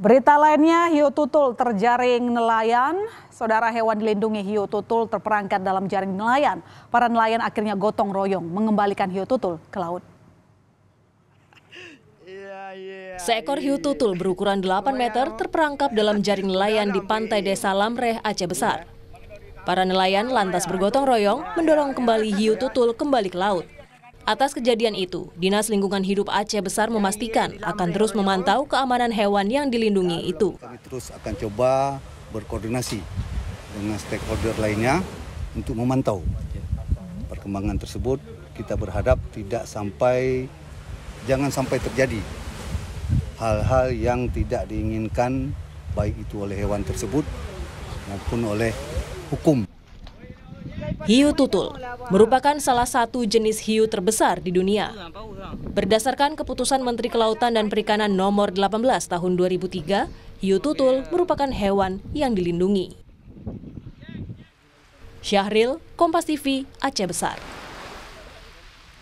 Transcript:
Berita lainnya, hiu tutul terjaring nelayan. Saudara hewan dilindungi hiu tutul terperangkap dalam jaring nelayan. Para nelayan akhirnya gotong royong mengembalikan hiu tutul ke laut. Seekor hiu tutul berukuran 8 meter terperangkap dalam jaring nelayan di pantai desa Lamreh, Aceh Besar. Para nelayan lantas bergotong royong mendorong kembali hiu tutul kembali ke laut. Atas kejadian itu, Dinas Lingkungan Hidup Aceh Besar memastikan akan terus memantau keamanan hewan yang dilindungi itu. Kami terus akan coba berkoordinasi dengan stakeholder lainnya untuk memantau perkembangan tersebut. Kita berharap tidak sampai jangan sampai terjadi hal-hal yang tidak diinginkan baik itu oleh hewan tersebut maupun oleh hukum. Hiu tutul merupakan salah satu jenis hiu terbesar di dunia. Berdasarkan keputusan Menteri Kelautan dan Perikanan nomor 18 tahun 2003, hiu tutul merupakan hewan yang dilindungi. Syahril, Kompas TV, Aceh Besar.